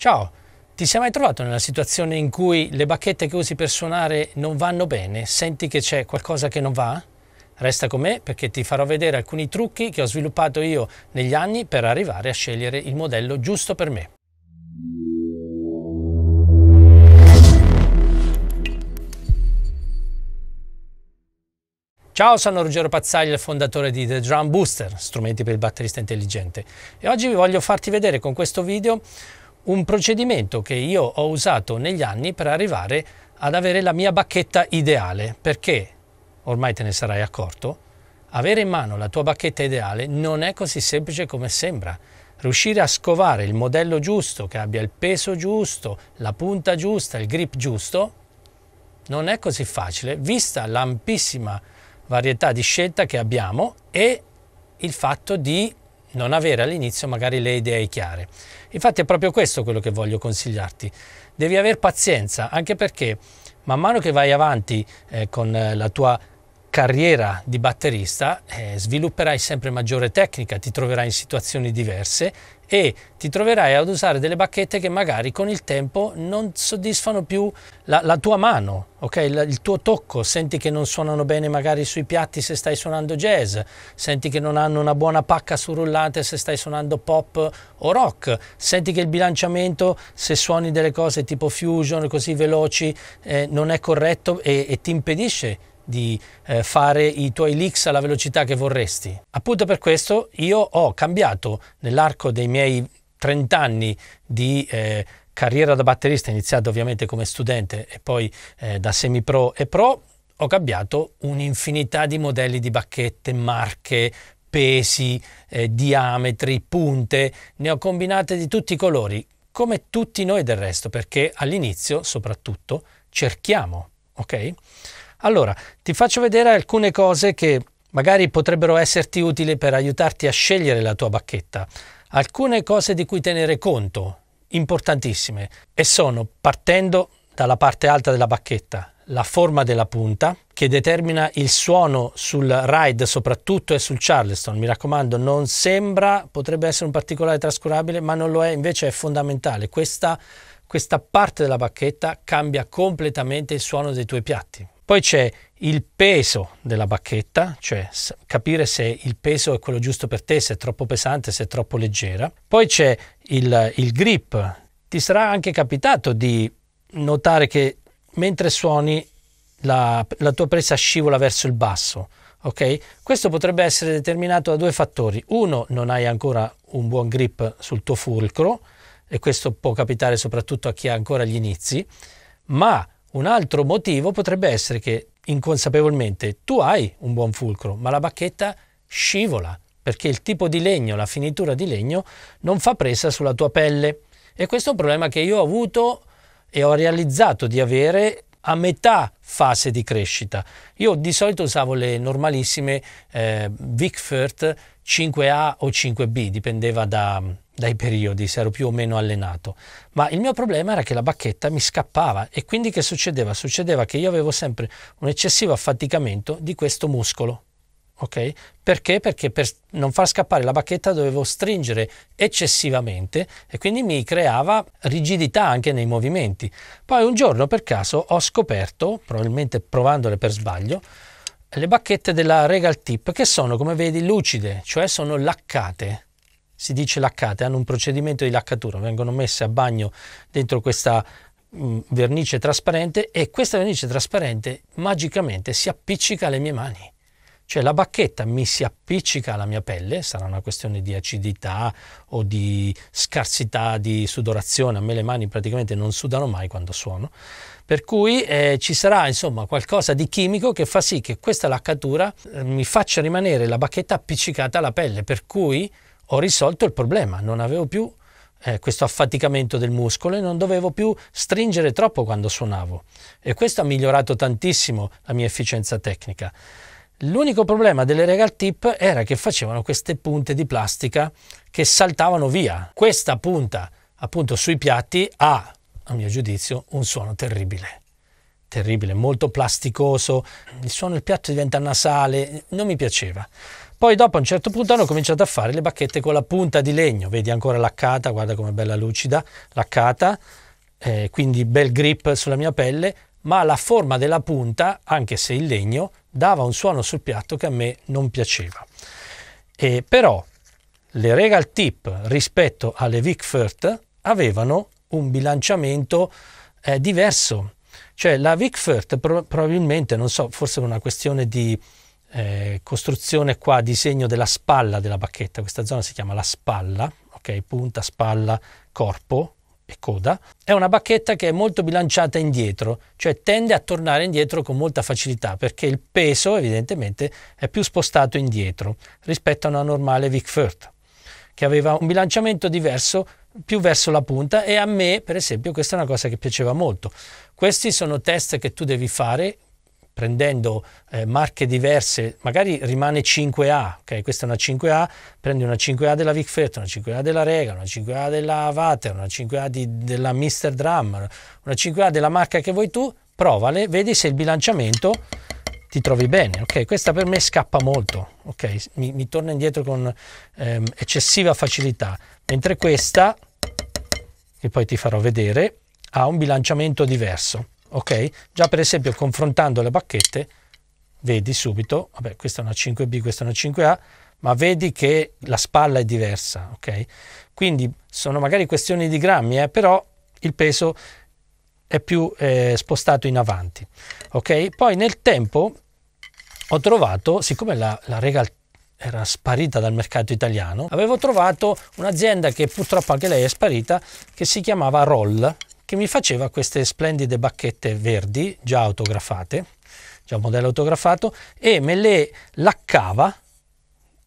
Ciao, ti sei mai trovato nella situazione in cui le bacchette che usi per suonare non vanno bene? Senti che c'è qualcosa che non va? Resta con me perché ti farò vedere alcuni trucchi che ho sviluppato io negli anni per arrivare a scegliere il modello giusto per me. Ciao, sono Ruggero Pazzaglia, fondatore di The Drum Booster, strumenti per il batterista intelligente, e oggi vi voglio farti vedere con questo video un procedimento che io ho usato negli anni per arrivare ad avere la mia bacchetta ideale, perché, ormai te ne sarai accorto, avere in mano la tua bacchetta ideale non è così semplice come sembra. Riuscire a scovare il modello giusto, che abbia il peso giusto, la punta giusta, il grip giusto, non è così facile, vista l'ampissima varietà di scelta che abbiamo e il fatto di non avere all'inizio magari le idee chiare. Infatti è proprio questo quello che voglio consigliarti. Devi avere pazienza, anche perché man mano che vai avanti eh, con eh, la tua carriera di batterista eh, svilupperai sempre maggiore tecnica, ti troverai in situazioni diverse e ti troverai ad usare delle bacchette che magari con il tempo non soddisfano più la, la tua mano, okay? la, il tuo tocco, senti che non suonano bene magari sui piatti se stai suonando jazz, senti che non hanno una buona pacca sul rullante se stai suonando pop o rock, senti che il bilanciamento se suoni delle cose tipo fusion così veloci eh, non è corretto e, e ti impedisce di eh, fare i tuoi leaks alla velocità che vorresti. Appunto per questo io ho cambiato nell'arco dei miei 30 anni di eh, carriera da batterista, iniziato ovviamente come studente e poi eh, da semi pro e pro, ho cambiato un'infinità di modelli di bacchette, marche, pesi, eh, diametri, punte, ne ho combinate di tutti i colori, come tutti noi del resto, perché all'inizio soprattutto cerchiamo, ok? Allora, ti faccio vedere alcune cose che magari potrebbero esserti utili per aiutarti a scegliere la tua bacchetta. Alcune cose di cui tenere conto, importantissime, e sono partendo dalla parte alta della bacchetta, la forma della punta che determina il suono sul ride soprattutto e sul charleston mi raccomando non sembra potrebbe essere un particolare trascurabile ma non lo è invece è fondamentale questa, questa parte della bacchetta cambia completamente il suono dei tuoi piatti poi c'è il peso della bacchetta, cioè capire se il peso è quello giusto per te, se è troppo pesante, se è troppo leggera. Poi c'è il, il grip. Ti sarà anche capitato di notare che mentre suoni la, la tua presa scivola verso il basso. Okay? Questo potrebbe essere determinato da due fattori. Uno, non hai ancora un buon grip sul tuo fulcro e questo può capitare soprattutto a chi ha ancora gli inizi, ma un altro motivo potrebbe essere che inconsapevolmente tu hai un buon fulcro, ma la bacchetta scivola perché il tipo di legno, la finitura di legno non fa presa sulla tua pelle. E questo è un problema che io ho avuto e ho realizzato di avere a metà fase di crescita. Io di solito usavo le normalissime eh, Vicfert 5A o 5B, dipendeva da, dai periodi se ero più o meno allenato, ma il mio problema era che la bacchetta mi scappava e quindi che succedeva? Succedeva che io avevo sempre un eccessivo affaticamento di questo muscolo. Ok? Perché? Perché per non far scappare la bacchetta dovevo stringere eccessivamente e quindi mi creava rigidità anche nei movimenti. Poi un giorno per caso ho scoperto, probabilmente provandole per sbaglio, le bacchette della Regal Tip che sono come vedi lucide, cioè sono laccate si dice laccate, hanno un procedimento di laccatura, vengono messe a bagno dentro questa mh, mm, vernice trasparente e questa vernice trasparente magicamente si appiccica alle mie mani. Cioè la bacchetta mi si appiccica alla mia pelle, sarà una questione di acidità o di scarsità di sudorazione, a me le mani praticamente non sudano mai quando suono, per cui eh, ci sarà insomma qualcosa di chimico che fa sì che questa laccatura eh, mi faccia rimanere la bacchetta appiccicata alla pelle, per cui ho risolto il problema, non avevo più eh, questo affaticamento del muscolo e non dovevo più stringere troppo quando suonavo e questo ha migliorato tantissimo la mia efficienza tecnica. L'unico problema delle regal tip era che facevano queste punte di plastica che saltavano via. Questa punta appunto sui piatti ha, a mio giudizio, un suono terribile. Terribile, molto plasticoso, il suono del piatto diventa nasale, non mi piaceva. Poi dopo a un certo punto hanno cominciato a fare le bacchette con la punta di legno, vedi ancora laccata, guarda come bella lucida, laccata, eh, quindi bel grip sulla mia pelle, ma la forma della punta, anche se il legno, dava un suono sul piatto che a me non piaceva. E però le regal tip rispetto alle Vic Vicfert avevano un bilanciamento eh, diverso. Cioè la Vicfert pro- probabilmente, non so, forse per una questione di eh, costruzione qua, disegno della spalla della bacchetta, questa zona si chiama la spalla, ok, punta, spalla, corpo e coda, è una bacchetta che è molto bilanciata indietro, cioè tende a tornare indietro con molta facilità perché il peso evidentemente è più spostato indietro rispetto a una normale Vic Firth che aveva un bilanciamento diverso più verso la punta e a me per esempio questa è una cosa che piaceva molto. Questi sono test che tu devi fare prendendo eh, marche diverse, magari rimane 5A, okay? questa è una 5A, prendi una 5A della Vic Fertile, una 5A della Rega, una 5A della Vater, una 5A di, della Mister Drum, una 5A della marca che vuoi tu, provale, vedi se il bilanciamento ti trovi bene. ok? Questa per me scappa molto, okay? mi, mi, torna indietro con ehm, eccessiva facilità, mentre questa, che poi ti farò vedere, ha un bilanciamento diverso ok? Già per esempio confrontando le bacchette vedi subito, vabbè questa è una 5B, questa è una 5A, ma vedi che la spalla è diversa, ok? Quindi sono magari questioni di grammi, eh, però il peso è più eh, spostato in avanti, ok? Poi nel tempo ho trovato, siccome la, la rega era sparita dal mercato italiano, avevo trovato un'azienda che purtroppo anche lei è sparita, che si chiamava Roll, che mi faceva queste splendide bacchette verdi, già autografate, già un modello autografato, e me le laccava,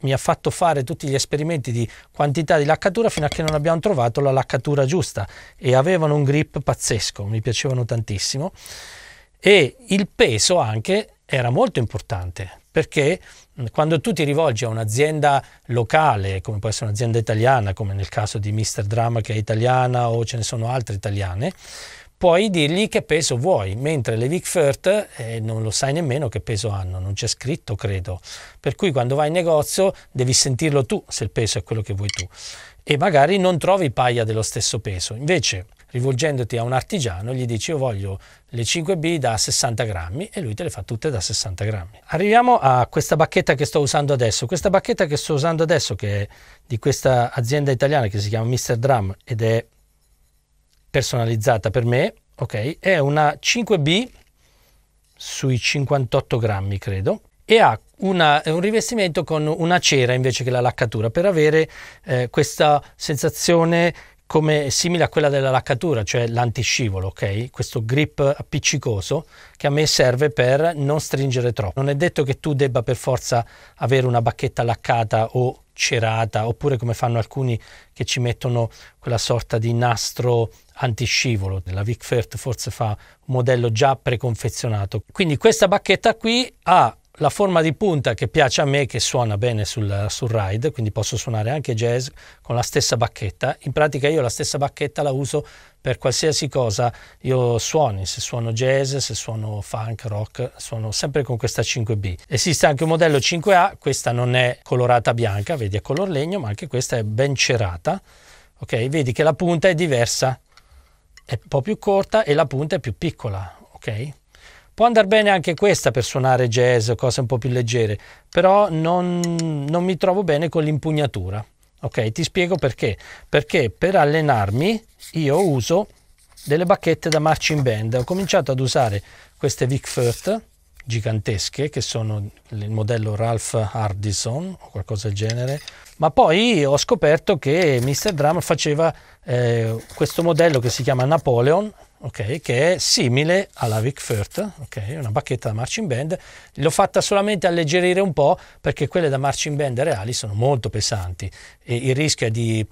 mi ha fatto fare tutti gli esperimenti di quantità di laccatura fino a che non abbiamo trovato la laccatura giusta e avevano un grip pazzesco, mi piacevano tantissimo e il peso anche era molto importante perché quando tu ti rivolgi a un'azienda locale, come può essere un'azienda italiana, come nel caso di Mr. Drama che è italiana o ce ne sono altre italiane, puoi dirgli che peso vuoi, mentre le Vic Firth eh, non lo sai nemmeno che peso hanno, non c'è scritto credo, per cui quando vai in negozio devi sentirlo tu se il peso è quello che vuoi tu e magari non trovi paia dello stesso peso, invece rivolgendoti a un artigiano, gli dici io voglio le 5B da 60 grammi e lui te le fa tutte da 60 grammi. Arriviamo a questa bacchetta che sto usando adesso. Questa bacchetta che sto usando adesso, che è di questa azienda italiana che si chiama Mr. Drum ed è personalizzata per me, ok, è una 5B sui 58 grammi, credo, e ha una, un rivestimento con una cera invece che la laccatura per avere eh, questa sensazione come, simile a quella della laccatura, cioè l'antiscivolo, ok? Questo grip appiccicoso che a me serve per non stringere troppo. Non è detto che tu debba per forza avere una bacchetta laccata o cerata, oppure come fanno alcuni che ci mettono quella sorta di nastro antiscivolo. La Vic Firth forse fa un modello già preconfezionato. Quindi questa bacchetta qui ha la forma di punta che piace a me, che suona bene sul, sul, ride, quindi posso suonare anche jazz con la stessa bacchetta. In pratica io la stessa bacchetta la uso per qualsiasi cosa io suoni, se suono jazz, se suono funk, rock, suono sempre con questa 5B. Esiste anche un modello 5A, questa non è colorata bianca, vedi è color legno, ma anche questa è ben cerata. Ok, vedi che la punta è diversa, è un po' più corta e la punta è più piccola, ok? Può andare bene anche questa per suonare jazz, o cose un po' più leggere, però non, non mi trovo bene con l'impugnatura. Ok, ti spiego perché. Perché per allenarmi io uso delle bacchette da marching band. Ho cominciato ad usare queste Vic Firth gigantesche che sono il modello Ralph Hardison o qualcosa del genere ma poi ho scoperto che Mr. Drum faceva eh, questo modello che si chiama Napoleon okay, che è simile alla Vic Firth, okay, una bacchetta da marching band. L'ho fatta solamente alleggerire un po' perché quelle da marching band reali sono molto pesanti e il rischio è di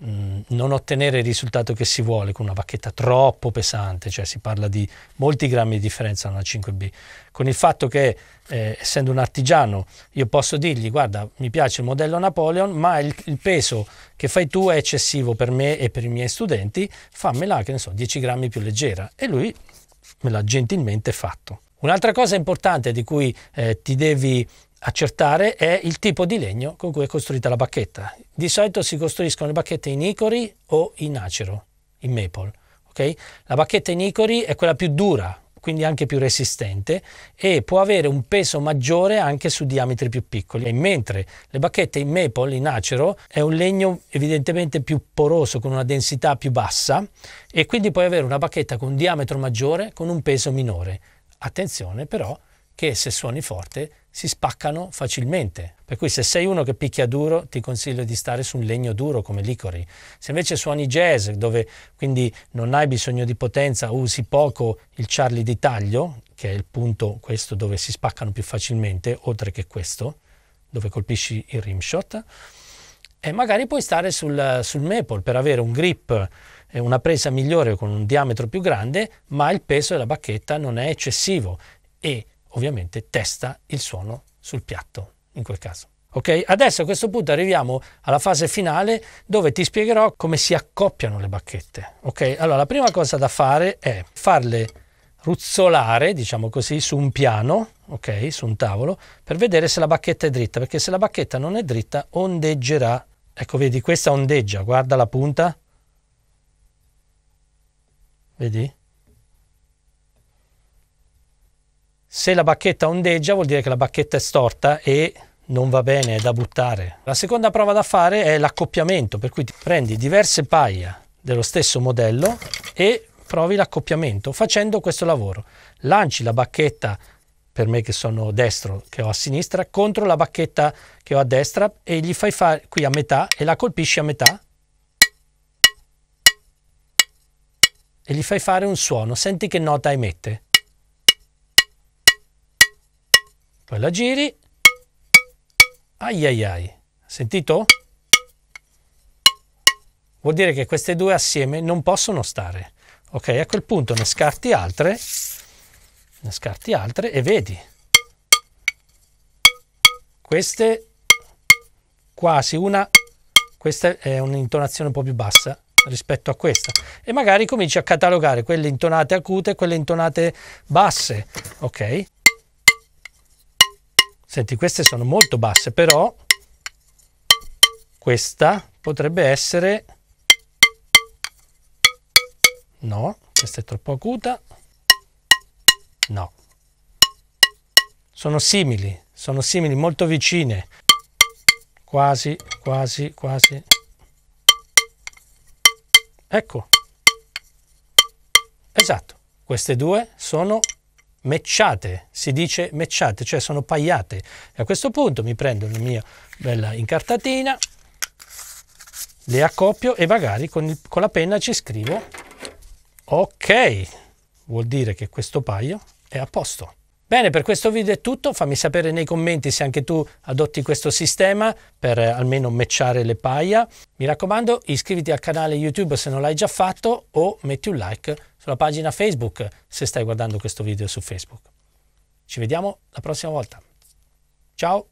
Mm, non ottenere il risultato che si vuole con una bacchetta troppo pesante, cioè si parla di molti grammi di differenza da una 5B, con il fatto che eh, essendo un artigiano io posso dirgli guarda mi piace il modello Napoleon ma il, il, peso che fai tu è eccessivo per me e per i miei studenti, fammela che ne so 10 grammi più leggera e lui me l'ha gentilmente fatto. Un'altra cosa importante di cui eh, ti devi accertare è il tipo di legno con cui è costruita la bacchetta. Di solito si costruiscono le bacchette in icori o in acero, in maple. Okay? La bacchetta in icori è quella più dura, quindi anche più resistente e può avere un peso maggiore anche su diametri più piccoli, e mentre le bacchette in maple, in acero, è un legno evidentemente più poroso, con una densità più bassa e quindi puoi avere una bacchetta con un diametro maggiore, con un peso minore. Attenzione però che se suoni forte si spaccano facilmente. Per cui se sei uno che picchia duro, ti consiglio di stare su un legno duro come l'icori. Se invece suoni jazz, dove quindi non hai bisogno di potenza, usi poco il charlie di taglio, che è il punto questo dove si spaccano più facilmente, oltre che questo, dove colpisci il rimshot, e magari puoi stare sul, sul maple per avere un grip e una presa migliore con un diametro più grande, ma il peso della bacchetta non è eccessivo e ovviamente testa il suono sul piatto in quel caso. Ok? Adesso a questo punto arriviamo alla fase finale dove ti spiegherò come si accoppiano le bacchette. Ok? Allora, la prima cosa da fare è farle ruzzolare, diciamo così, su un piano, ok? Su un tavolo, per vedere se la bacchetta è dritta, perché se la bacchetta non è dritta ondeggerà. Ecco, vedi, questa ondeggia, guarda la punta. Vedi? Se la bacchetta ondeggia vuol dire che la bacchetta è storta e non va bene, è da buttare. La seconda prova da fare è l'accoppiamento, per cui prendi diverse paia dello stesso modello e provi l'accoppiamento facendo questo lavoro. Lanci la bacchetta, per me che sono destro, che ho a sinistra, contro la bacchetta che ho a destra e gli fai fare qui a metà e la colpisci a metà e gli fai fare un suono, senti che nota emette. poi la giri, ai ai ai, sentito? Vuol dire che queste due assieme non possono stare. Ok, a quel punto ne scarti altre, ne scarti altre e vedi. Queste quasi una, questa è un'intonazione un po' più bassa rispetto a questa e magari cominci a catalogare quelle intonate acute e quelle intonate basse, ok? Senti, queste sono molto basse, però questa potrebbe essere... No, questa è troppo acuta. No. Sono simili, sono simili, molto vicine. Quasi, quasi, quasi. Ecco. Esatto, queste due sono mecciate, si dice mecciate, cioè sono pagliate. E a questo punto mi prendo la mia bella incartatina, le accoppio e magari con, il, con la penna ci scrivo ok, vuol dire che questo paio è a posto. Bene, per questo video è tutto, fammi sapere nei commenti se anche tu adotti questo sistema per eh, almeno matchare le paia. Mi raccomando, iscriviti al canale YouTube se non l'hai già fatto o metti un like sulla pagina Facebook se stai guardando questo video su Facebook. Ci vediamo la prossima volta. Ciao!